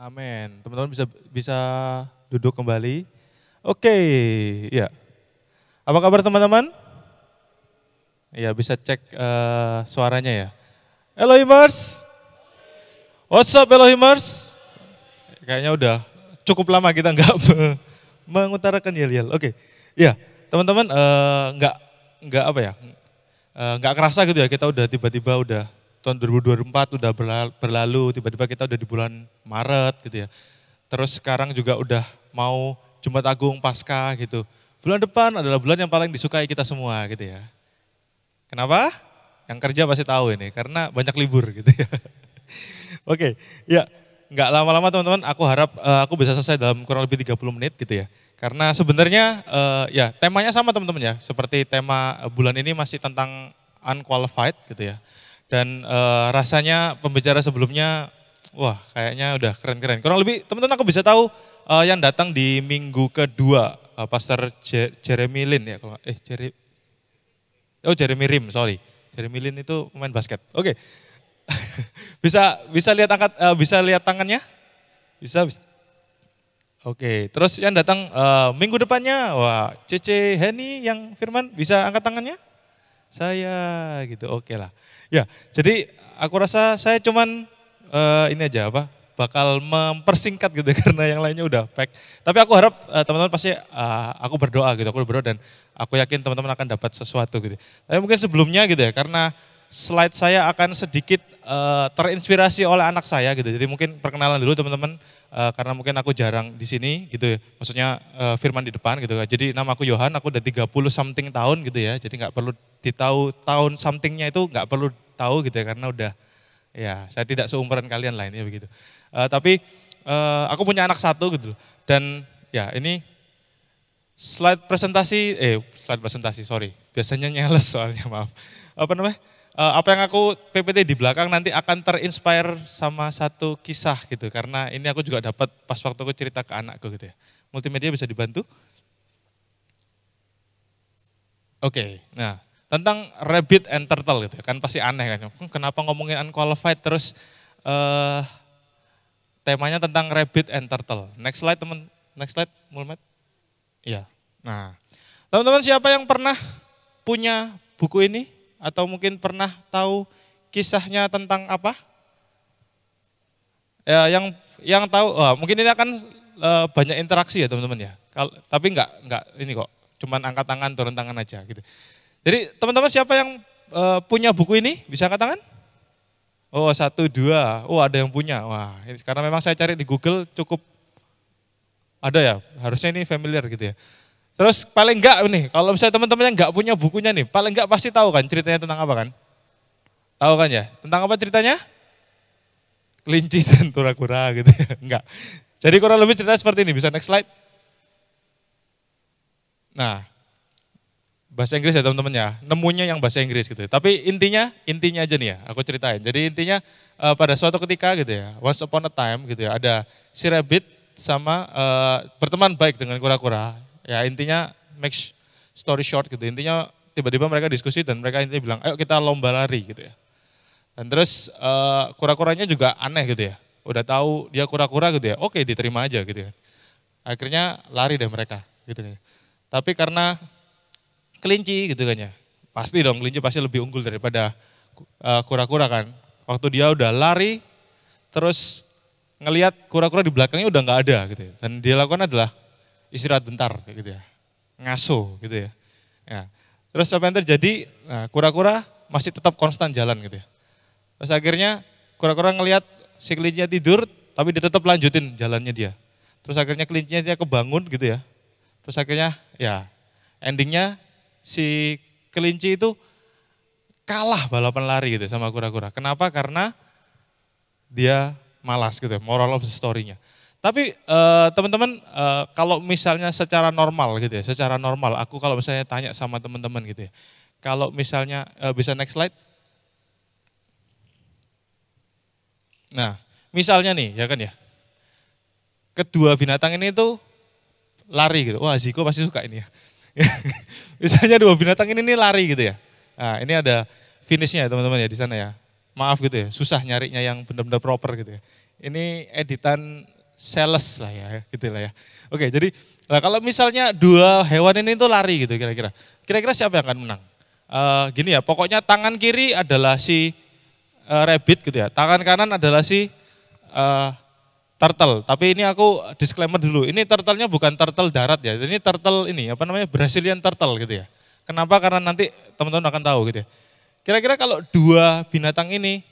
Amin. Teman-teman bisa bisa duduk kembali. Oke, okay. ya. Apa kabar teman-teman? Ya, bisa cek uh, suaranya ya. Elohimers. What's up Elohimers? Kayaknya udah cukup lama kita nggak mengutarakan yel-yel. Oke. Okay. Ya, teman-teman uh, nggak apa ya? Uh, nggak kerasa gitu ya kita udah tiba-tiba udah tahun 2024 udah berlalu, tiba-tiba kita udah di bulan Maret gitu ya. Terus sekarang juga udah mau Jumat Agung Pasca gitu. Bulan depan adalah bulan yang paling disukai kita semua gitu ya. Kenapa? Yang kerja pasti tahu ini, karena banyak libur gitu ya. Oke, ya nggak lama-lama teman-teman, aku harap uh, aku bisa selesai dalam kurang lebih 30 menit gitu ya. Karena sebenarnya uh, ya temanya sama teman-teman ya, seperti tema bulan ini masih tentang unqualified gitu ya dan uh, rasanya pembicara sebelumnya, wah kayaknya udah keren-keren. Kurang lebih teman-teman aku bisa tahu uh, yang datang di minggu kedua, uh, Pastor Je Jeremy Lin ya, kalau eh Jeremy, oh Jeremy Rim, sorry, Jeremy Lin itu pemain basket. Oke, okay. bisa bisa lihat angkat, uh, bisa lihat tangannya, bisa. bisa. Oke, terus yang datang uh, minggu depannya, wah Cece Henny yang Firman bisa angkat tangannya? Saya gitu, oke okay lah. Ya, jadi aku rasa saya cuman uh, ini aja apa bakal mempersingkat gitu karena yang lainnya udah pack. Tapi aku harap teman eh, teman-teman pasti uh, aku berdoa gitu, aku berdoa dan aku yakin teman-teman akan dapat sesuatu gitu. Tapi mungkin sebelumnya gitu ya, karena slide saya akan sedikit uh, terinspirasi oleh anak saya gitu. Jadi mungkin perkenalan dulu teman-teman uh, karena mungkin aku jarang di sini gitu. ya. Maksudnya uh, Firman di depan gitu. Kan. Jadi nama aku Yohan, aku udah 30 something tahun gitu ya. Jadi nggak perlu ditahu tahun somethingnya itu nggak perlu tahu gitu ya karena udah ya saya tidak seumuran kalian lah ini begitu. Uh, tapi uh, aku punya anak satu gitu dan ya ini slide presentasi eh slide presentasi sorry biasanya nyeles soalnya maaf apa namanya uh, apa yang aku PPT di belakang nanti akan terinspire sama satu kisah gitu karena ini aku juga dapat pas waktu aku cerita ke anakku gitu ya multimedia bisa dibantu oke okay, nah tentang rabbit and turtle gitu ya. kan pasti aneh kan hmm, kenapa ngomongin unqualified terus uh, temanya tentang rabbit and turtle next slide teman next slide Mulmet ya nah teman-teman siapa yang pernah punya buku ini atau mungkin pernah tahu kisahnya tentang apa ya yang yang tahu oh, mungkin ini akan uh, banyak interaksi ya teman-teman ya Kal, tapi nggak nggak ini kok cuman angkat tangan turun tangan aja gitu jadi teman-teman siapa yang uh, punya buku ini? Bisa katakan? Oh satu dua, oh ada yang punya. Wah ini karena memang saya cari di Google cukup ada ya. Harusnya ini familiar gitu ya. Terus paling enggak nih, kalau misalnya teman-teman yang enggak punya bukunya nih, paling enggak pasti tahu kan ceritanya tentang apa kan? Tahu kan ya? Tentang apa ceritanya? Kelinci dan kura-kura gitu ya. Enggak. Jadi kurang lebih cerita seperti ini. Bisa next slide? Nah, bahasa Inggris ya teman-teman ya. Nemunya yang bahasa Inggris gitu. Ya. Tapi intinya, intinya aja nih ya, aku ceritain. Jadi intinya uh, pada suatu ketika gitu ya, once upon a time gitu ya, ada si rabbit sama uh, berteman baik dengan kura-kura. Ya intinya make story short gitu. Intinya tiba-tiba mereka diskusi dan mereka intinya bilang, ayo kita lomba lari gitu ya. Dan terus uh, kura-kuranya juga aneh gitu ya. Udah tahu dia kura-kura gitu ya, oke diterima aja gitu ya. Akhirnya lari deh mereka gitu ya. Tapi karena kelinci gitu kan ya. Pasti dong kelinci pasti lebih unggul daripada eh, kura-kura uh, kan. Waktu dia udah lari terus ngelihat kura-kura di belakangnya udah nggak ada gitu ya. Dan dia lakukan adalah istirahat bentar gitu ya. Ngaso gitu ya. ya. Terus apa yang terjadi? Nah, kura-kura masih tetap konstan jalan gitu ya. Terus akhirnya kura-kura ngelihat si kelincinya tidur tapi dia tetap lanjutin jalannya dia. Terus akhirnya kelincinya dia kebangun gitu ya. Terus akhirnya ya endingnya si kelinci itu kalah balapan lari gitu sama kura-kura. Kenapa? Karena dia malas gitu, moral of the story-nya. Tapi eh, teman-teman uh, kalau misalnya secara normal gitu ya, secara normal aku kalau misalnya tanya sama teman-teman gitu ya. Kalau misalnya uh, bisa next slide. Nah, misalnya nih ya kan ya. Kedua binatang ini tuh lari gitu. Wah, Ziko pasti suka ini ya. misalnya dua binatang ini, ini lari gitu ya. Nah, ini ada finishnya teman-teman ya di sana ya. Maaf gitu ya, susah nyarinya yang benar-benar proper gitu ya. Ini editan sales lah ya, gitu lah ya. Oke, jadi nah kalau misalnya dua hewan ini tuh lari gitu kira-kira. Kira-kira siapa yang akan menang? Uh, gini ya, pokoknya tangan kiri adalah si uh, rabbit gitu ya. Tangan kanan adalah si uh, turtle. Tapi ini aku disclaimer dulu, ini turtle-nya bukan turtle darat ya. Ini turtle ini apa namanya Brazilian turtle gitu ya. Kenapa? Karena nanti teman-teman akan tahu gitu ya. Kira-kira kalau dua binatang ini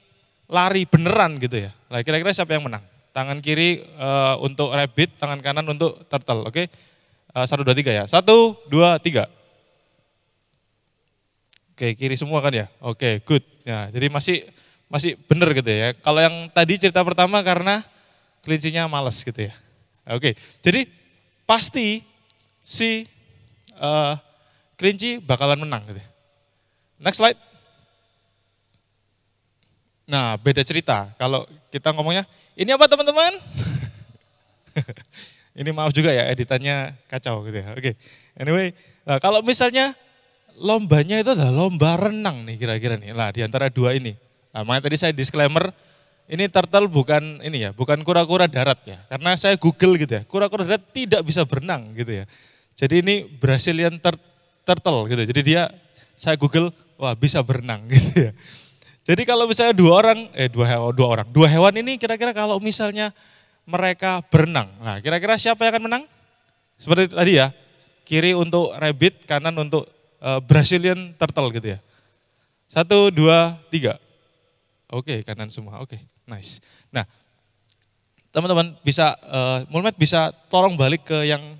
lari beneran gitu ya. Nah, kira-kira siapa yang menang? Tangan kiri uh, untuk rabbit, tangan kanan untuk turtle. Oke, okay? Eh, satu dua tiga ya. Satu dua tiga. Oke, okay, kiri semua kan ya. Oke, okay, good. Ya, jadi masih masih bener gitu ya. Kalau yang tadi cerita pertama karena kelincinya males gitu ya. Oke, jadi pasti si uh, eh, kelinci bakalan menang. Gitu. Ya. Next slide. Nah, beda cerita. Kalau kita ngomongnya, ini apa teman-teman? ini maaf juga ya, editannya kacau gitu ya. Oke, anyway, nah, kalau misalnya lombanya itu adalah lomba renang nih kira-kira nih. Nah, di antara dua ini. Nah, makanya tadi saya disclaimer, ini turtle bukan ini ya, bukan kura-kura darat ya. Karena saya Google gitu ya, kura-kura darat tidak bisa berenang gitu ya. Jadi ini Brazilian turtle gitu. Jadi dia saya Google, wah bisa berenang gitu ya. Jadi kalau misalnya dua orang, eh dua hewan, dua orang, dua hewan ini kira-kira kalau misalnya mereka berenang, nah kira-kira siapa yang akan menang? Seperti tadi ya, kiri untuk rabbit, kanan untuk uh, Brazilian turtle gitu ya. Satu, dua, tiga. Oke, okay, kanan semua. Oke, okay, nice. Nah, teman-teman bisa uh, eh, Mulmet bisa tolong balik ke yang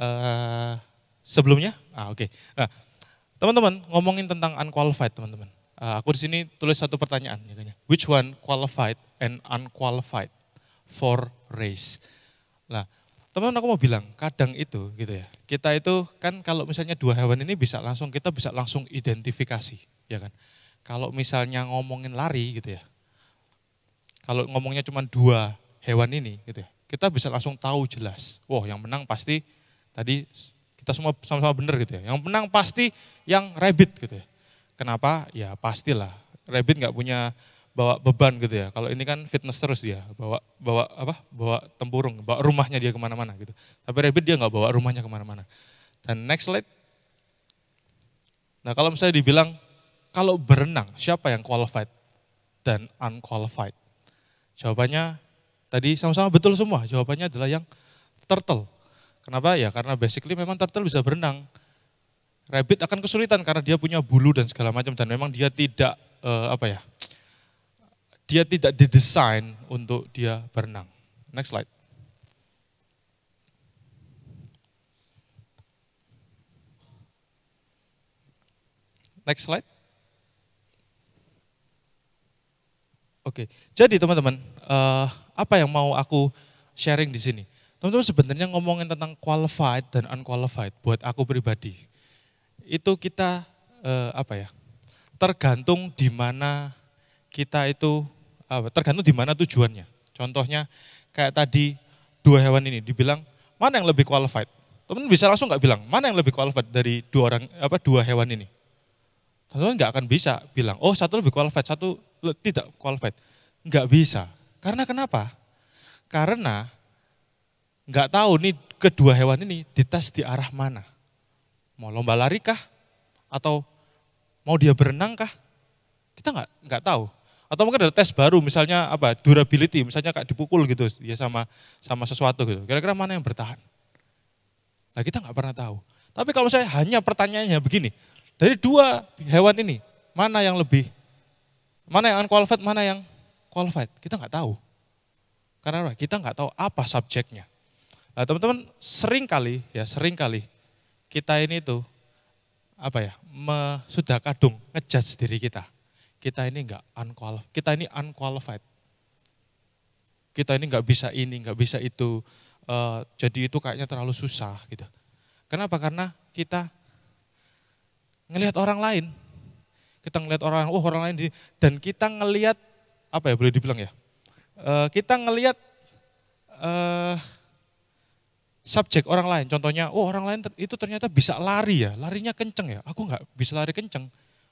uh, sebelumnya. Ah, oke. Okay. Nah, teman-teman ngomongin tentang unqualified, teman-teman. Uh, aku di sini tulis satu pertanyaan katanya. Kan ya. Which one qualified and unqualified for race? Nah, teman-teman aku mau bilang kadang itu gitu ya. Kita itu kan kalau misalnya dua hewan ini bisa langsung kita bisa langsung identifikasi, ya kan? kalau misalnya ngomongin lari gitu ya, kalau ngomongnya cuma dua hewan ini gitu ya, kita bisa langsung tahu jelas. Wah yang menang pasti tadi kita semua sama-sama benar gitu ya. Yang menang pasti yang rabbit gitu ya. Kenapa? Ya pastilah. Rabbit nggak punya bawa beban gitu ya. Kalau ini kan fitness terus dia, bawa bawa apa? Bawa tempurung, bawa rumahnya dia kemana-mana gitu. Tapi rabbit dia nggak bawa rumahnya kemana-mana. Dan next slide. Nah kalau misalnya dibilang kalau berenang, siapa yang qualified dan unqualified? Jawabannya tadi sama-sama betul semua. Jawabannya adalah yang turtle. Kenapa? Ya karena basically memang turtle bisa berenang. Rabbit akan kesulitan karena dia punya bulu dan segala macam dan memang dia tidak uh, apa ya? Dia tidak didesain untuk dia berenang. Next slide. Next slide. Oke, jadi teman-teman, uh, apa yang mau aku sharing di sini? Teman-teman sebenarnya ngomongin tentang qualified dan unqualified buat aku pribadi. Itu kita uh, apa ya? Tergantung di mana kita itu uh, Tergantung di mana tujuannya. Contohnya kayak tadi dua hewan ini dibilang mana yang lebih qualified? Teman-teman bisa langsung nggak bilang mana yang lebih qualified dari dua orang apa dua hewan ini? Teman-teman nggak akan bisa bilang, oh satu lebih qualified, satu tidak qualified. Nggak bisa. Karena kenapa? Karena nggak tahu nih kedua hewan ini dites di arah mana. Mau lomba lari kah? Atau mau dia berenang kah? Kita nggak nggak tahu. Atau mungkin ada tes baru, misalnya apa durability, misalnya kayak dipukul gitu ya sama sama sesuatu gitu. Kira-kira mana yang bertahan? Nah kita nggak pernah tahu. Tapi kalau saya hanya pertanyaannya begini, dari dua hewan ini, mana yang lebih Mana yang unqualified, mana yang qualified? Kita nggak tahu. Karena apa? kita nggak tahu apa subjeknya. Nah, teman-teman, sering kali ya, sering kali kita ini tuh apa ya, me, sudah kadung ngejudge diri kita. Kita ini nggak unqualified, kita ini unqualified. Kita ini nggak bisa ini, nggak bisa itu. E, jadi itu kayaknya terlalu susah gitu. Kenapa? Karena kita ngelihat orang lain, kita ngelihat orang, oh orang lain di, dan kita ngelihat apa ya boleh dibilang ya, eh, kita ngelihat uh, eh, subjek orang lain. Contohnya, oh orang lain itu ternyata bisa lari ya, larinya kenceng ya. Aku nggak bisa lari kenceng.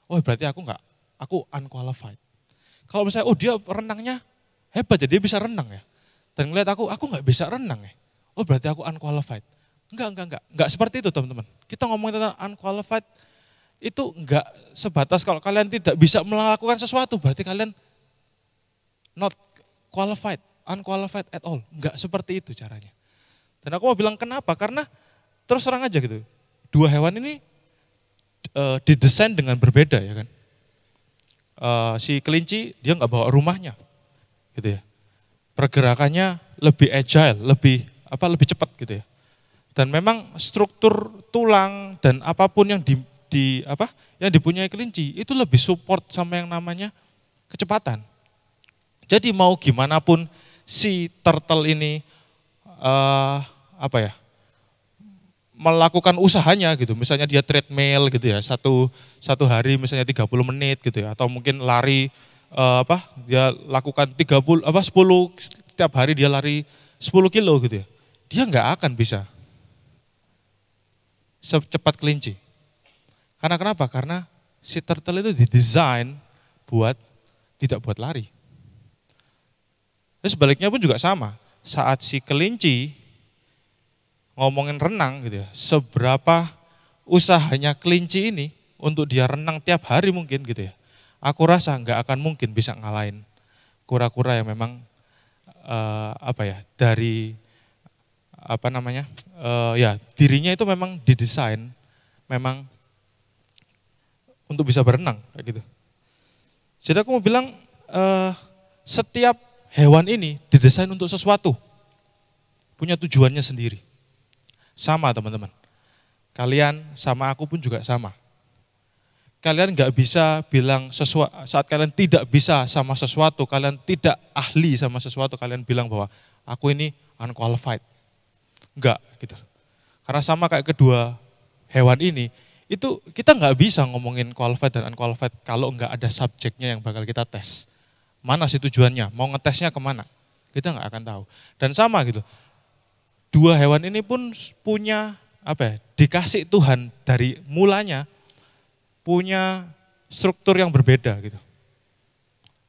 Oh berarti aku nggak, aku unqualified. Kalau misalnya, oh dia renangnya hebat ya, dia bisa renang ya. Dan ngeliat aku, aku nggak bisa renang ya. Oh berarti aku unqualified. Enggak, enggak, enggak. Enggak seperti itu teman-teman. Kita ngomongin tentang unqualified itu enggak sebatas kalau kalian tidak bisa melakukan sesuatu berarti kalian not qualified, unqualified at all. Enggak seperti itu caranya. Dan aku mau bilang kenapa? Karena terus terang aja gitu. Dua hewan ini uh, didesain dengan berbeda ya kan. Uh, si kelinci dia enggak bawa rumahnya, gitu ya. Pergerakannya lebih agile, lebih apa lebih cepat gitu ya. Dan memang struktur tulang dan apapun yang di, di apa yang dipunyai kelinci itu lebih support sama yang namanya kecepatan. Jadi mau gimana pun si turtle ini uh, apa ya melakukan usahanya gitu. Misalnya dia treadmill gitu ya, satu satu hari misalnya 30 menit gitu ya atau mungkin lari uh, apa dia lakukan 30 apa 10 setiap hari dia lari 10 kilo gitu ya. Dia nggak akan bisa secepat kelinci. Karena kenapa? Karena si turtle itu didesain buat tidak buat lari. Terus sebaliknya pun juga sama. Saat si kelinci ngomongin renang gitu ya, seberapa usahanya kelinci ini untuk dia renang tiap hari mungkin gitu ya. Aku rasa nggak akan mungkin bisa ngalahin kura-kura yang memang uh, apa ya dari apa namanya uh, ya dirinya itu memang didesain memang untuk bisa berenang kayak gitu. Jadi aku mau bilang uh, setiap hewan ini didesain untuk sesuatu, punya tujuannya sendiri. Sama teman-teman, kalian sama aku pun juga sama. Kalian nggak bisa bilang sesuatu saat kalian tidak bisa sama sesuatu, kalian tidak ahli sama sesuatu, kalian bilang bahwa aku ini unqualified. Enggak gitu. Karena sama kayak kedua hewan ini, itu kita nggak bisa ngomongin qualified dan unqualified kalau nggak ada subjeknya yang bakal kita tes. Mana sih tujuannya? Mau ngetesnya kemana? Kita nggak akan tahu. Dan sama gitu, dua hewan ini pun punya apa ya, dikasih Tuhan dari mulanya punya struktur yang berbeda gitu.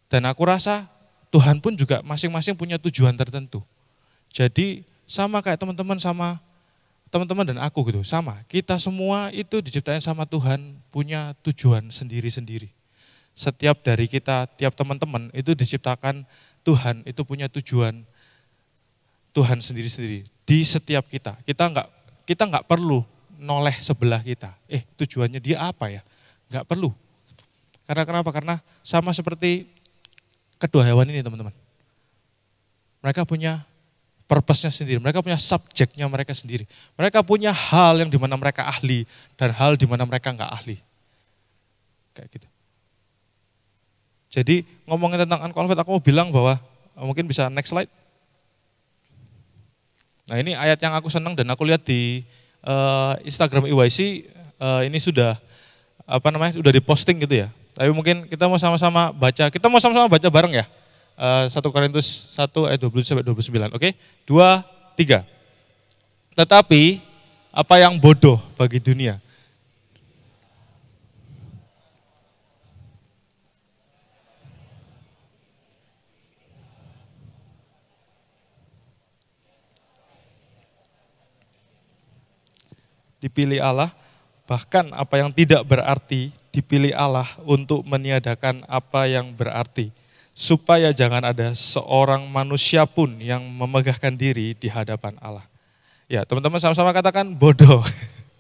Dan aku rasa Tuhan pun juga masing-masing punya tujuan tertentu. Jadi sama kayak teman-teman sama teman-teman dan aku gitu sama. Kita semua itu diciptakan sama Tuhan punya tujuan sendiri-sendiri. Setiap dari kita, tiap teman-teman itu diciptakan Tuhan itu punya tujuan Tuhan sendiri-sendiri di setiap kita. Kita nggak kita nggak perlu noleh sebelah kita. Eh tujuannya dia apa ya? Nggak perlu. Karena kenapa? Karena sama seperti kedua hewan ini teman-teman. Mereka punya purpose-nya sendiri, mereka punya subjeknya mereka sendiri. Mereka punya hal yang dimana mereka ahli dan hal dimana mereka nggak ahli. Kayak gitu. Jadi ngomongin tentang unqualified, aku mau bilang bahwa eh, mungkin bisa next slide. Nah ini ayat yang aku senang dan aku lihat di uh, Instagram IYC e uh, eh, ini sudah apa namanya sudah diposting gitu ya. Tapi mungkin kita mau sama-sama baca, kita mau sama-sama baca bareng ya. 1 eh, Korintus 1 ayat 20 sampai 29. Oke, Okay? 2 3. Tetapi apa yang bodoh bagi dunia? Dipilih Allah, bahkan apa yang tidak berarti dipilih Allah untuk meniadakan apa yang berarti supaya jangan ada seorang manusia pun yang memegahkan diri di hadapan Allah. Ya, teman-teman sama-sama katakan bodoh.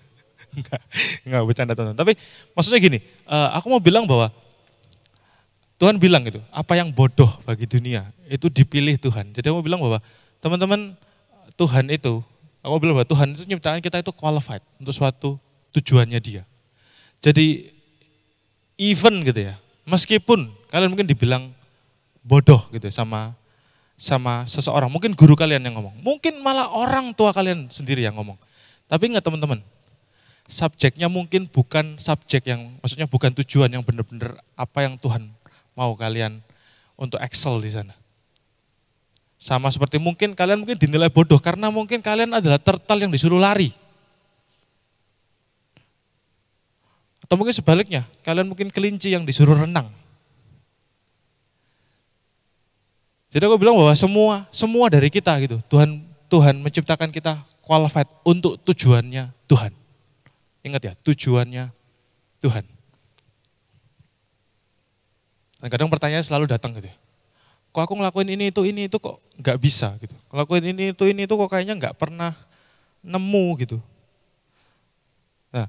enggak, enggak bercanda teman-teman. Tapi maksudnya gini, eh, aku mau bilang bahwa Tuhan bilang gitu, apa yang bodoh bagi dunia itu dipilih Tuhan. Jadi aku mau bilang bahwa teman-teman Tuhan itu, aku mau bilang bahwa Tuhan itu nyiptakan kita itu qualified untuk suatu tujuannya dia. Jadi even gitu ya, meskipun kalian mungkin dibilang bodoh gitu sama sama seseorang. Mungkin guru kalian yang ngomong, mungkin malah orang tua kalian sendiri yang ngomong. Tapi enggak teman-teman, subjeknya mungkin bukan subjek yang, maksudnya bukan tujuan yang benar-benar apa yang Tuhan mau kalian untuk excel di sana. Sama seperti mungkin kalian mungkin dinilai bodoh karena mungkin kalian adalah tertal yang disuruh lari. Atau mungkin sebaliknya, kalian mungkin kelinci yang disuruh renang. Jadi aku bilang bahwa semua, semua dari kita gitu. Tuhan Tuhan menciptakan kita qualified untuk tujuannya Tuhan. Ingat ya, tujuannya Tuhan. Dan kadang pertanyaan selalu datang gitu. Ya. Kok aku ngelakuin ini itu ini itu kok nggak bisa gitu. Ngelakuin ini itu ini itu kok kayaknya nggak pernah nemu gitu. Nah,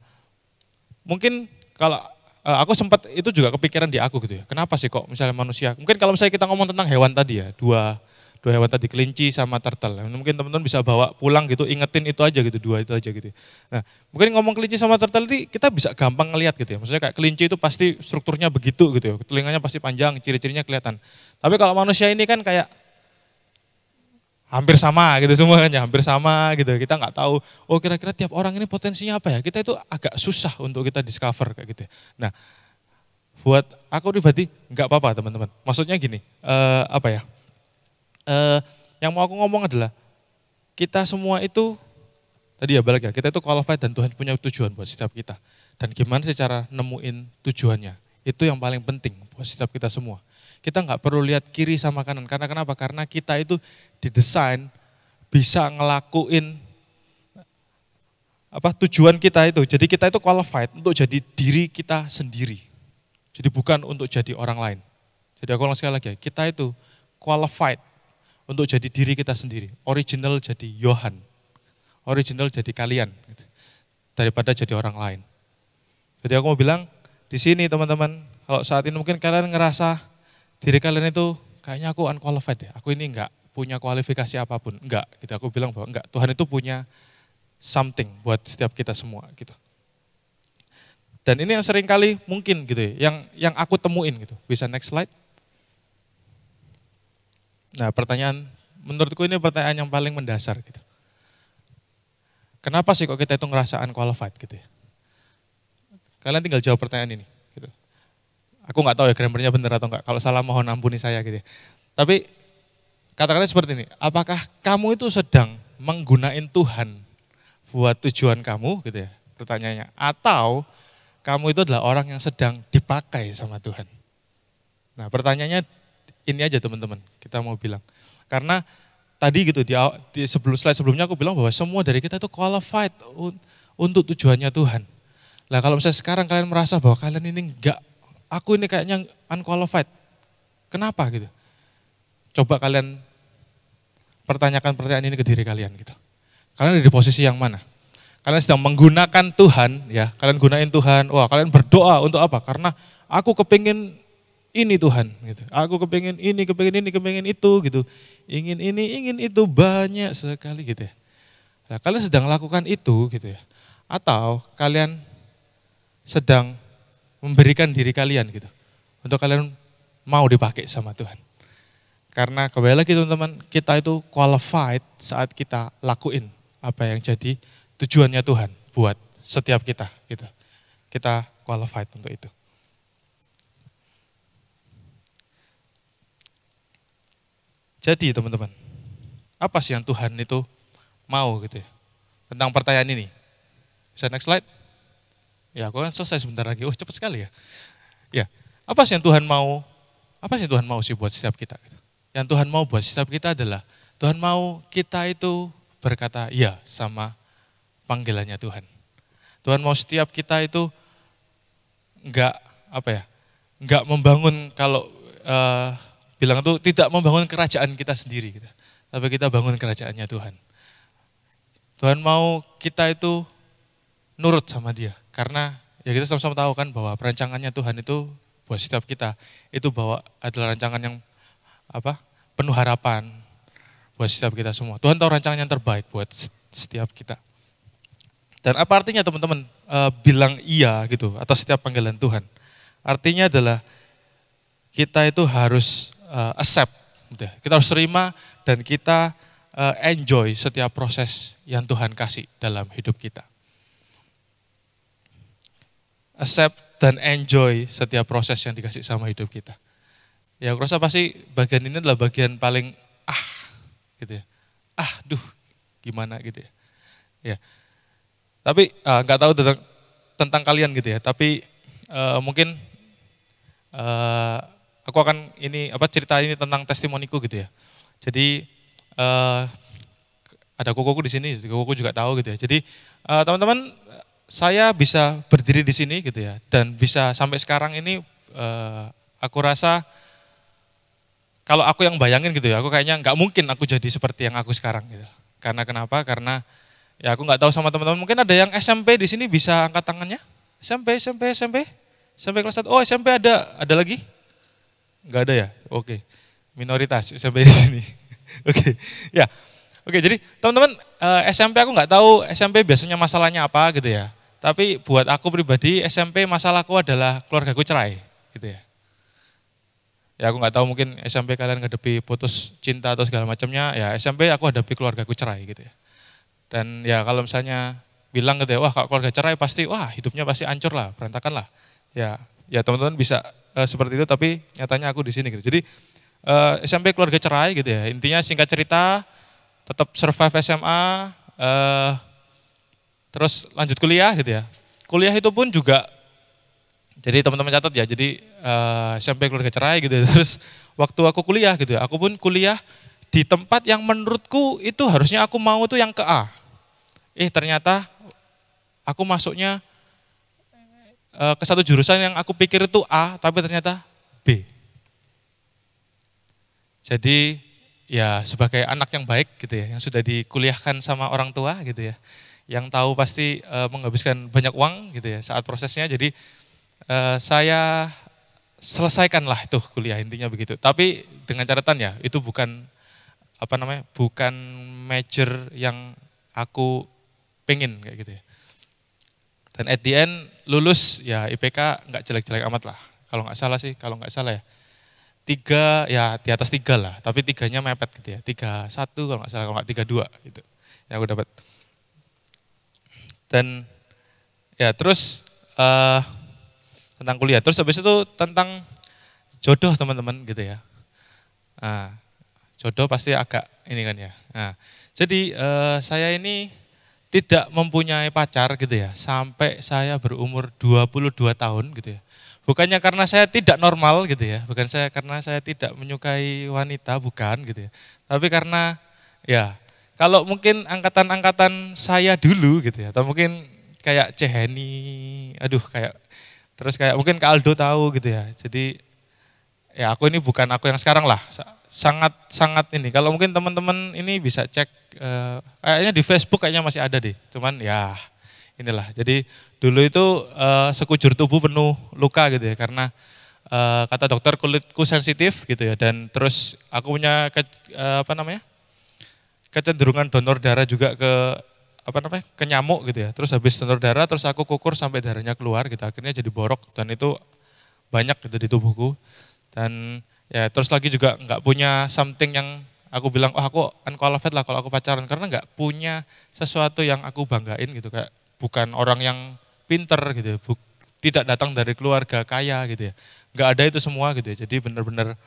mungkin kalau Eh, aku sempat itu juga kepikiran di aku gitu ya. Kenapa sih kok misalnya manusia? Mungkin kalau misalnya kita ngomong tentang hewan tadi ya, dua dua hewan tadi kelinci sama turtle. Nah, mungkin teman-teman bisa bawa pulang gitu, ingetin itu aja gitu, dua itu aja gitu. Ya. Nah, mungkin ngomong kelinci sama turtle ini kita bisa gampang ngelihat gitu ya. Maksudnya kayak kelinci itu pasti strukturnya begitu gitu ya. Telinganya pasti panjang, ciri-cirinya kelihatan. Tapi kalau manusia ini kan kayak hampir sama gitu semua kan ya hampir sama gitu kita nggak tahu oh kira-kira tiap orang ini potensinya apa ya kita itu agak susah untuk kita discover kayak gitu ya. nah buat aku pribadi nggak apa-apa teman-teman maksudnya gini eh, apa ya eh, yang mau aku ngomong adalah kita semua itu tadi ya balik ya kita itu qualified dan Tuhan punya tujuan buat setiap kita dan gimana secara nemuin tujuannya itu yang paling penting buat setiap kita semua kita nggak perlu lihat kiri sama kanan. Karena kenapa? Karena kita itu didesain bisa ngelakuin apa tujuan kita itu. Jadi kita itu qualified untuk jadi diri kita sendiri. Jadi bukan untuk jadi orang lain. Jadi aku ulang sekali lagi, ya, kita itu qualified untuk jadi diri kita sendiri. Original jadi Yohan. Original jadi kalian. Gitu. Daripada jadi orang lain. Jadi aku mau bilang, di sini teman-teman, kalau saat ini mungkin kalian ngerasa diri kalian itu kayaknya aku unqualified ya, aku ini enggak punya kualifikasi apapun, enggak. Gitu. Aku bilang bahwa enggak, Tuhan itu punya something buat setiap kita semua gitu. Dan ini yang sering kali mungkin gitu ya, yang yang aku temuin gitu. Bisa next slide. Nah, pertanyaan menurutku ini pertanyaan yang paling mendasar gitu. Kenapa sih kok kita itu ngerasa unqualified gitu ya? Kalian tinggal jawab pertanyaan ini. Aku nggak tahu ya grammarnya benar atau enggak. Kalau salah mohon ampuni saya gitu. Ya. Tapi katakanlah seperti ini, apakah kamu itu sedang menggunakan Tuhan buat tujuan kamu gitu ya pertanyaannya. Atau kamu itu adalah orang yang sedang dipakai sama Tuhan. Nah pertanyaannya ini aja teman-teman, kita mau bilang. Karena tadi gitu di, di sebelum slide sebelumnya aku bilang bahwa semua dari kita itu qualified untuk tujuannya Tuhan. Nah kalau misalnya sekarang kalian merasa bahwa kalian ini enggak aku ini kayaknya unqualified. Kenapa gitu? Coba kalian pertanyakan pertanyaan ini ke diri kalian gitu. Kalian ada di posisi yang mana? Kalian sedang menggunakan Tuhan ya, kalian gunain Tuhan. Wah, kalian berdoa untuk apa? Karena aku kepingin ini Tuhan gitu. Aku kepingin ini, kepingin ini, kepingin itu gitu. Ingin ini, ingin itu banyak sekali gitu ya. Nah, kalian sedang lakukan itu gitu ya. Atau kalian sedang memberikan diri kalian gitu. Untuk kalian mau dipakai sama Tuhan. Karena kembali lagi teman-teman, kita itu qualified saat kita lakuin apa yang jadi tujuannya Tuhan buat setiap kita gitu. Kita qualified untuk itu. Jadi teman-teman, apa sih yang Tuhan itu mau gitu ya? Tentang pertanyaan ini. Bisa next slide? Ya, aku kan selesai sebentar lagi. Wah, oh, cepat sekali ya. Ya, apa sih yang Tuhan mau? Apa sih yang Tuhan mau sih buat setiap kita? Gitu? Yang Tuhan mau buat setiap kita adalah Tuhan mau kita itu berkata ya sama panggilannya Tuhan. Tuhan mau setiap kita itu enggak apa ya? Enggak membangun kalau uh, bilang itu tidak membangun kerajaan kita sendiri gitu. Tapi kita bangun kerajaannya Tuhan. Tuhan mau kita itu nurut sama dia. Karena ya kita sama-sama tahu kan bahwa perancangannya Tuhan itu buat setiap kita itu bahwa adalah rancangan yang apa penuh harapan buat setiap kita semua. Tuhan tahu rancangan yang terbaik buat setiap kita. Dan apa artinya teman-teman e, bilang iya gitu atas setiap panggilan Tuhan? Artinya adalah kita itu harus e, accept, gitu ya. kita harus terima dan kita e, enjoy setiap proses yang Tuhan kasih dalam hidup kita accept dan enjoy setiap proses yang dikasih sama hidup kita. Ya aku rasa pasti bagian ini adalah bagian paling ah gitu ya. Ah, duh, gimana gitu ya. Ya. Tapi eh, nggak uh, tahu tentang tentang kalian gitu ya. Tapi uh, mungkin uh, aku akan ini apa cerita ini tentang testimoniku gitu ya. Jadi uh, ada kokoku di sini, kokoku juga tahu gitu ya. Jadi teman-teman uh, teman -teman, saya bisa berdiri di sini gitu ya dan bisa sampai sekarang ini eh, aku rasa kalau aku yang bayangin gitu ya aku kayaknya nggak mungkin aku jadi seperti yang aku sekarang gitu karena kenapa karena ya aku nggak tahu sama teman-teman mungkin ada yang SMP di sini bisa angkat tangannya SMP SMP SMP SMP kelas 1 oh SMP ada ada lagi nggak ada ya oke minoritas SMP di sini oke ya Oke, jadi teman-teman eh, SMP aku nggak tahu SMP biasanya masalahnya apa gitu ya. Tapi buat aku pribadi SMP masalahku adalah keluargaku cerai, gitu ya. Ya aku nggak tahu mungkin SMP kalian ngadepi putus cinta atau segala macamnya. Ya SMP aku ada hadapi keluargaku cerai gitu ya. Dan ya kalau misalnya bilang gitu ya, wah kalau keluarga cerai pasti wah hidupnya pasti ancur lah, berantakan lah. Ya, ya teman-teman bisa e, seperti itu tapi nyatanya aku di sini gitu. Jadi e, eh, SMP keluarga cerai gitu ya. Intinya singkat cerita tetap survive SMA, Uh, eh, terus lanjut kuliah gitu ya. Kuliah itu pun juga jadi teman-teman catat ya. Jadi uh, eh, SMP keluarga cerai gitu. Ya. Terus waktu aku kuliah gitu ya, aku pun kuliah di tempat yang menurutku itu harusnya aku mau tuh yang ke A. Eh ternyata aku masuknya uh, ke satu jurusan yang aku pikir itu A, tapi ternyata B. Jadi ya sebagai anak yang baik gitu ya, yang sudah dikuliahkan sama orang tua gitu ya yang tahu pasti uh, menghabiskan banyak uang gitu ya saat prosesnya. Jadi uh, saya selesaikanlah itu kuliah intinya begitu. Tapi dengan catatan ya itu bukan apa namanya bukan major yang aku pengen kayak gitu ya. Dan at the end lulus ya IPK nggak jelek-jelek amat lah. Kalau nggak salah sih, kalau nggak salah ya tiga ya di atas tiga lah tapi tiganya mepet gitu ya tiga satu kalau nggak salah kalau nggak tiga dua gitu yang aku dapat dan ya terus uh, tentang kuliah terus habis itu tentang jodoh teman-teman gitu ya nah, jodoh pasti agak ini kan ya nah, jadi uh, saya ini tidak mempunyai pacar gitu ya sampai saya berumur 22 tahun gitu ya bukannya karena saya tidak normal gitu ya bukan saya karena saya tidak menyukai wanita bukan gitu ya tapi karena ya kalau mungkin angkatan-angkatan saya dulu gitu ya, atau mungkin kayak Ceheni, aduh kayak terus kayak mungkin Kak Aldo tahu gitu ya. Jadi ya aku ini bukan aku yang sekarang lah, sangat sangat ini. Kalau mungkin teman-teman ini bisa cek eh, kayaknya di Facebook kayaknya masih ada deh. Cuman ya inilah. Jadi dulu itu eh, sekujur tubuh penuh luka gitu ya karena eh, kata dokter kulitku sensitif gitu ya dan terus aku punya ke, eh, apa namanya? kecenderungan donor darah juga ke apa namanya ke nyamuk gitu ya terus habis donor darah terus aku kukur sampai darahnya keluar gitu akhirnya jadi borok dan itu banyak gitu di tubuhku dan ya terus lagi juga nggak punya something yang aku bilang oh aku unqualified lah kalau aku pacaran karena nggak punya sesuatu yang aku banggain gitu kayak bukan orang yang pinter gitu ya, tidak datang dari keluarga kaya gitu ya nggak ada itu semua gitu ya jadi benar-benar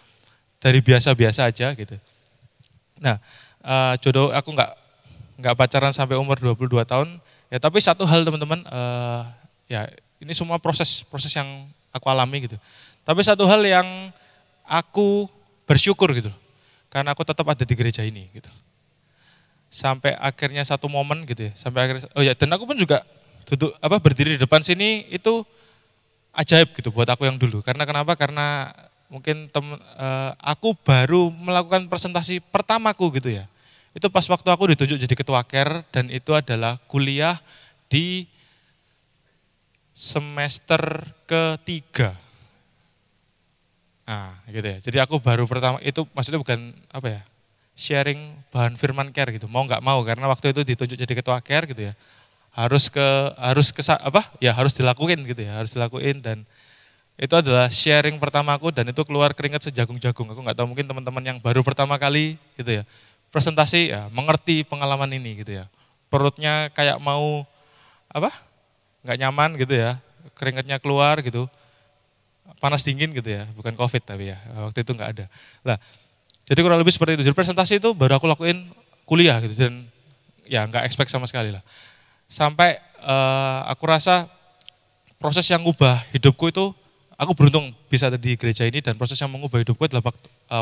dari biasa-biasa aja gitu nah uh, jodoh aku nggak nggak pacaran sampai umur 22 tahun. Ya tapi satu hal teman-teman, uh, ya ini semua proses proses yang aku alami gitu. Tapi satu hal yang aku bersyukur gitu, karena aku tetap ada di gereja ini gitu. Sampai akhirnya satu momen gitu ya, sampai akhirnya oh ya dan aku pun juga duduk apa berdiri di depan sini itu ajaib gitu buat aku yang dulu. Karena kenapa? Karena mungkin tem, uh, aku baru melakukan presentasi pertamaku gitu ya itu pas waktu aku ditunjuk jadi ketua care dan itu adalah kuliah di semester ketiga. Nah, gitu ya. Jadi aku baru pertama itu maksudnya bukan apa ya? sharing bahan firman care gitu. Mau nggak mau karena waktu itu ditunjuk jadi ketua care gitu ya. Harus ke harus ke apa? Ya harus dilakuin gitu ya, harus dilakuin dan itu adalah sharing pertamaku dan itu keluar keringat sejagung-jagung. Aku nggak tahu mungkin teman-teman yang baru pertama kali gitu ya presentasi ya mengerti pengalaman ini gitu ya. Perutnya kayak mau apa? Gak nyaman gitu ya, keringatnya keluar gitu, panas dingin gitu ya, bukan covid tapi ya waktu itu nggak ada. Lah, jadi kurang lebih seperti itu. Jadi presentasi itu baru aku lakuin kuliah gitu dan ya nggak expect sama sekali lah. Sampai uh, aku rasa proses yang ubah hidupku itu, aku beruntung bisa ada di gereja ini dan proses yang mengubah hidupku adalah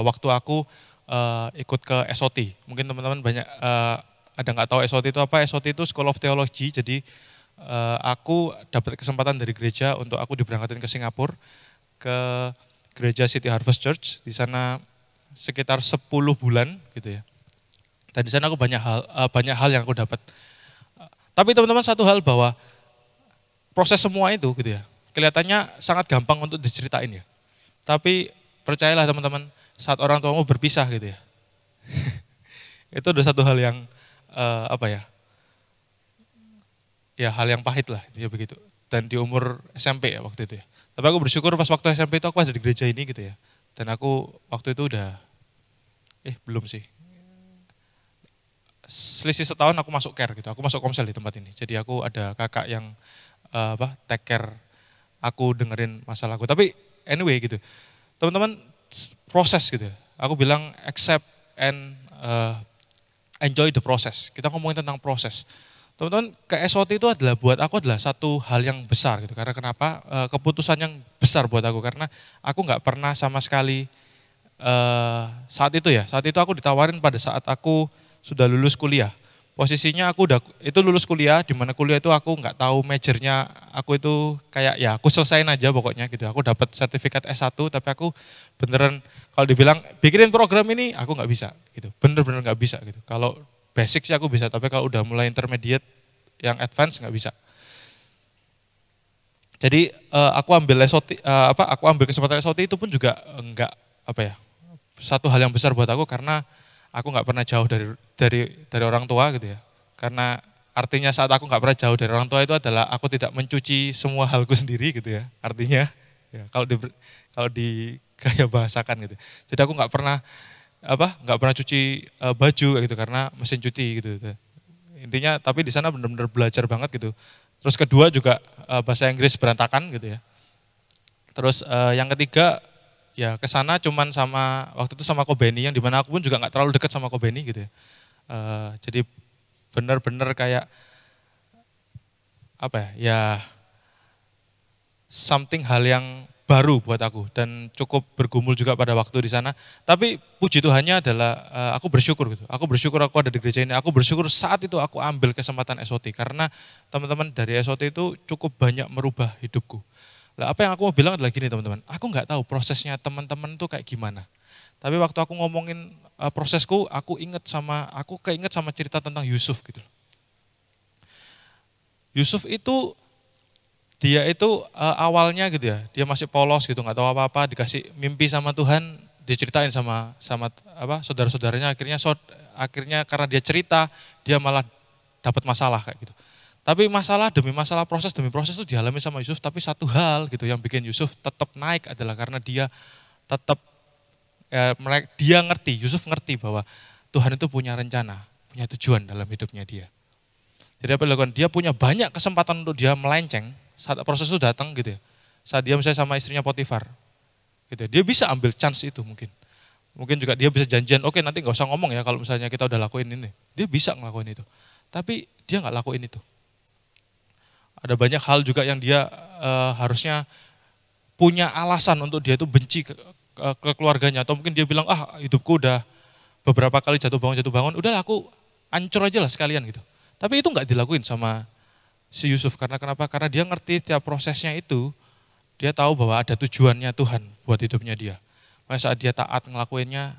waktu eh, aku uh, ikut ke SOT. Mungkin teman-teman banyak uh, ada nggak tahu SOT itu apa? SOT itu School of Theology. Jadi uh, aku dapat kesempatan dari gereja untuk aku diberangkatin ke Singapura ke gereja City Harvest Church. Di sana sekitar 10 bulan gitu ya. Dan di sana aku banyak hal uh, banyak hal yang aku dapat. tapi teman-teman satu hal bahwa proses semua itu gitu ya. Kelihatannya sangat gampang untuk diceritain ya. Tapi percayalah teman-teman, saat orang tuamu berpisah gitu ya. itu udah satu hal yang uh, apa ya? Ya hal yang pahit lah dia begitu. Dan di umur SMP ya waktu itu ya. Tapi aku bersyukur pas waktu SMP itu aku ada di gereja ini gitu ya. Dan aku waktu itu udah eh belum sih. Selisih setahun aku masuk care gitu. Aku masuk komsel di tempat ini. Jadi aku ada kakak yang uh, apa? take care aku dengerin masalahku. Tapi anyway gitu. Teman-teman, proses gitu. Ya. Aku bilang accept and uh, enjoy the process. Kita ngomongin tentang proses. Teman-teman, ke SOT itu adalah buat aku adalah satu hal yang besar gitu. Karena kenapa? Uh, keputusan yang besar buat aku karena aku nggak pernah sama sekali uh, saat itu ya. Saat itu aku ditawarin pada saat aku sudah lulus kuliah posisinya aku udah itu lulus kuliah di mana kuliah itu aku nggak tahu majornya aku itu kayak ya aku selesaiin aja pokoknya gitu aku dapat sertifikat S1 tapi aku beneran kalau dibilang bikinin program ini aku nggak bisa gitu bener-bener nggak bisa gitu kalau basic sih aku bisa tapi kalau udah mulai intermediate yang advance nggak bisa jadi eh, aku ambil lesoti eh, apa aku ambil kesempatan lesoti itu pun juga nggak apa ya satu hal yang besar buat aku karena aku nggak pernah jauh dari dari dari orang tua gitu ya. Karena artinya saat aku nggak pernah jauh dari orang tua itu adalah aku tidak mencuci semua halku sendiri gitu ya. Artinya ya, kalau di kalau di gaya bahasakan gitu. Jadi aku nggak pernah apa nggak pernah cuci uh, baju gitu karena mesin cuci gitu, gitu. Intinya tapi di sana benar-benar belajar banget gitu. Terus kedua juga uh, bahasa Inggris berantakan gitu ya. Terus uh, yang ketiga ya ke sana cuman sama waktu itu sama Kobeni yang dimana aku pun juga nggak terlalu dekat sama Kobeni gitu ya. Uh, jadi benar-benar kayak apa ya, ya something hal yang baru buat aku dan cukup bergumul juga pada waktu di sana. Tapi puji Tuhannya adalah uh, aku bersyukur gitu. Aku bersyukur aku ada di gereja ini. Aku bersyukur saat itu aku ambil kesempatan SOT karena teman-teman dari SOT itu cukup banyak merubah hidupku. lah apa yang aku mau bilang adalah gini teman-teman. Aku nggak tahu prosesnya teman-teman tuh kayak gimana. Tapi waktu aku ngomongin eh, prosesku, aku inget sama aku keinget sama cerita tentang Yusuf gitu. Yusuf itu dia itu eh, awalnya gitu ya, dia masih polos gitu, nggak tahu apa-apa, dikasih mimpi sama Tuhan, diceritain sama sama apa saudara-saudaranya akhirnya sod, akhirnya karena dia cerita, dia malah dapat masalah kayak gitu. Tapi masalah demi masalah proses demi proses itu dialami sama Yusuf. Tapi satu hal gitu yang bikin Yusuf tetap naik adalah karena dia tetap ya, dia ngerti, Yusuf ngerti bahwa Tuhan itu punya rencana, punya tujuan dalam hidupnya dia. Jadi apa dilakukan? Dia punya banyak kesempatan untuk dia melenceng saat proses itu datang gitu ya. Saat dia misalnya sama istrinya Potifar, gitu. Ya. Dia bisa ambil chance itu mungkin. Mungkin juga dia bisa janjian, oke okay, nanti nggak usah ngomong ya kalau misalnya kita udah lakuin ini. Dia bisa ngelakuin itu. Tapi dia nggak lakuin itu. Ada banyak hal juga yang dia e, harusnya punya alasan untuk dia itu benci Eh, ke keluarganya atau mungkin dia bilang ah hidupku udah beberapa kali jatuh bangun jatuh bangun udah aku ancur aja lah sekalian gitu tapi itu nggak dilakuin sama si Yusuf karena kenapa karena dia ngerti tiap prosesnya itu dia tahu bahwa ada tujuannya Tuhan buat hidupnya dia masa dia taat ngelakuinnya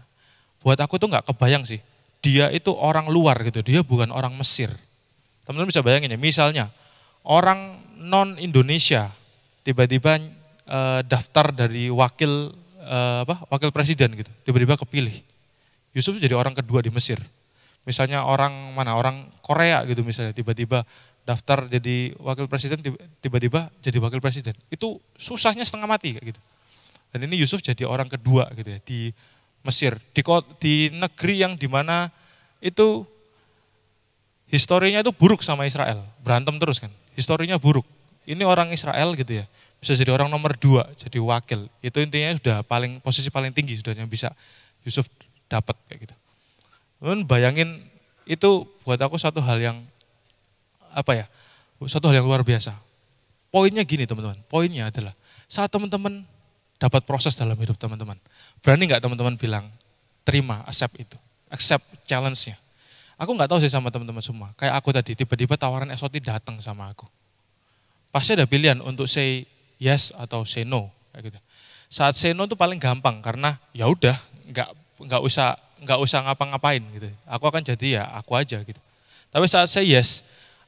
buat aku tuh nggak kebayang sih dia itu orang luar gitu dia bukan orang Mesir teman-teman bisa bayangin ya misalnya orang non Indonesia tiba-tiba eh, daftar dari wakil Eh, apa wakil presiden gitu tiba-tiba kepilih Yusuf jadi orang kedua di Mesir misalnya orang mana orang Korea gitu misalnya tiba-tiba daftar jadi wakil presiden tiba-tiba jadi wakil presiden itu susahnya setengah mati kayak gitu dan ini Yusuf jadi orang kedua gitu ya di Mesir di di negeri yang dimana itu historinya itu buruk sama Israel berantem terus kan historinya buruk ini orang Israel gitu ya bisa jadi orang nomor dua, jadi wakil. Itu intinya sudah paling posisi paling tinggi sudah yang bisa Yusuf dapat kayak gitu. Lalu bayangin itu buat aku satu hal yang apa ya? Satu hal yang luar biasa. Poinnya gini teman-teman. Poinnya adalah saat teman-teman dapat proses dalam hidup teman-teman. Berani nggak teman-teman bilang terima, accept itu, accept challenge-nya. Aku nggak tahu sih sama teman-teman semua. Kayak aku tadi tiba-tiba tawaran SOT datang sama aku. Pasti ada pilihan untuk say yes atau say no gitu. Saat say no itu paling gampang karena ya udah nggak nggak usah nggak usah ngapa-ngapain gitu. Aku akan jadi ya aku aja gitu. Tapi saat saya yes,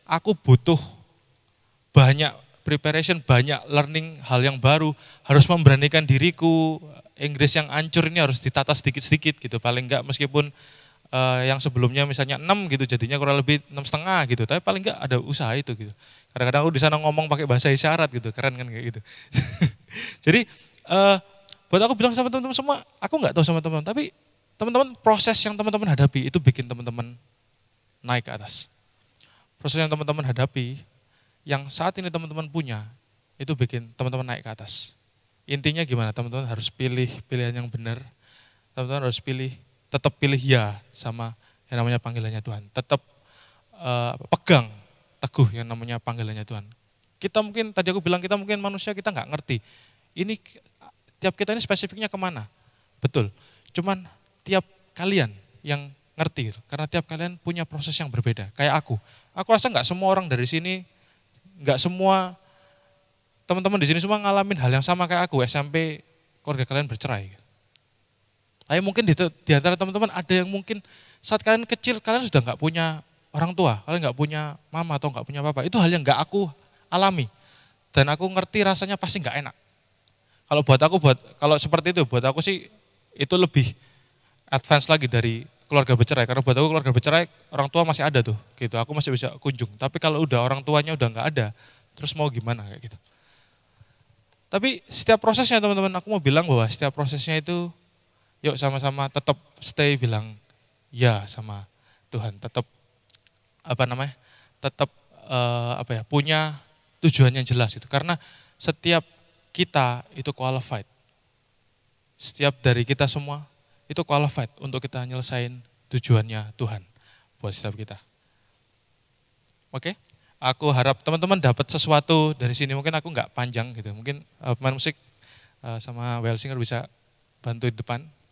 aku butuh banyak preparation, banyak learning hal yang baru, harus memberanikan diriku, Inggris yang ancur ini harus ditata sedikit-sedikit gitu. Paling enggak meskipun uh, yang sebelumnya misalnya 6 gitu jadinya kurang lebih enam setengah gitu tapi paling enggak ada usaha itu gitu kadang-kadang aku di sana ngomong pakai bahasa isyarat gitu keren kan kayak gitu jadi uh, buat aku bilang sama teman-teman semua aku nggak tahu sama teman-teman tapi teman-teman proses yang teman-teman hadapi itu bikin teman-teman naik ke atas proses yang teman-teman hadapi yang saat ini teman-teman punya itu bikin teman-teman naik ke atas intinya gimana teman-teman harus pilih pilihan yang benar teman-teman harus pilih tetap pilih ya sama yang namanya panggilannya Tuhan. Tetap uh, pegang teguh yang namanya panggilannya Tuhan. Kita mungkin, tadi aku bilang kita mungkin manusia kita nggak ngerti. Ini tiap kita ini spesifiknya kemana? Betul. Cuman tiap kalian yang ngerti, karena tiap kalian punya proses yang berbeda. Kayak aku, aku rasa nggak semua orang dari sini, nggak semua teman-teman di sini semua ngalamin hal yang sama kayak aku. SMP keluarga kalian bercerai. Tapi mungkin di, di antara teman-teman ada yang mungkin saat kalian kecil kalian sudah nggak punya orang tua, kalian nggak punya mama atau nggak punya papa. Itu hal yang nggak aku alami dan aku ngerti rasanya pasti nggak enak. Kalau buat aku buat kalau seperti itu buat aku sih itu lebih advance lagi dari keluarga bercerai karena buat aku keluarga bercerai orang tua masih ada tuh gitu aku masih bisa kunjung tapi kalau udah orang tuanya udah nggak ada terus mau gimana kayak gitu tapi setiap prosesnya teman-teman aku mau bilang bahwa setiap prosesnya itu yuk sama-sama tetap stay bilang ya sama Tuhan, tetap apa namanya? tetap uh, eh, apa ya? punya tujuannya yang jelas itu. Karena setiap kita itu qualified. Setiap dari kita semua itu qualified untuk kita nyelesain tujuannya Tuhan buat setiap kita. Oke? Okay? Aku harap teman-teman dapat sesuatu dari sini. Mungkin aku nggak panjang gitu. Mungkin uh, pemain musik uh, sama well singer bisa bantu di depan